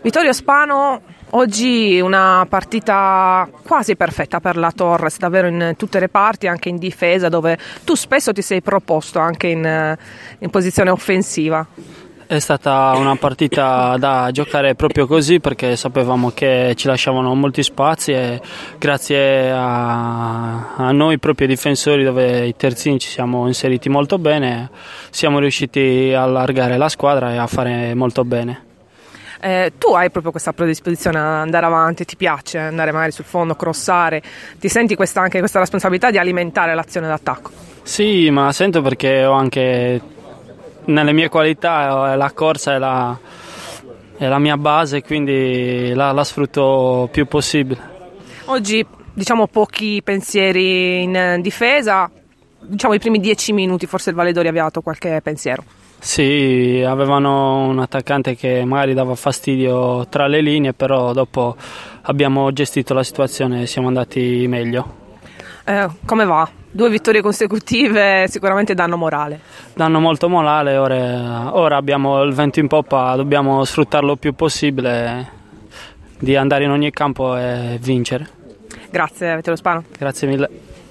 Vittorio Spano, oggi una partita quasi perfetta per la Torres, davvero in tutte le parti, anche in difesa, dove tu spesso ti sei proposto anche in, in posizione offensiva. È stata una partita da giocare proprio così perché sapevamo che ci lasciavano molti spazi e grazie a, a noi proprio difensori dove i terzini ci siamo inseriti molto bene siamo riusciti a allargare la squadra e a fare molto bene eh, tu hai proprio questa predisposizione ad andare avanti, ti piace andare magari sul fondo, crossare, ti senti questa, anche questa responsabilità di alimentare l'azione d'attacco? Sì, ma la sento perché ho anche nelle mie qualità eh, la corsa è la, è la mia base, quindi la, la sfrutto più possibile. Oggi diciamo pochi pensieri in eh, difesa, diciamo i primi dieci minuti forse il Valedori aveva dato qualche pensiero. Sì, avevano un attaccante che magari dava fastidio tra le linee, però dopo abbiamo gestito la situazione e siamo andati meglio. Eh, come va? Due vittorie consecutive sicuramente danno morale. Danno molto morale, ora, ora abbiamo il vento in poppa, dobbiamo sfruttarlo il più possibile, di andare in ogni campo e vincere. Grazie, avete lo Spano. Grazie mille.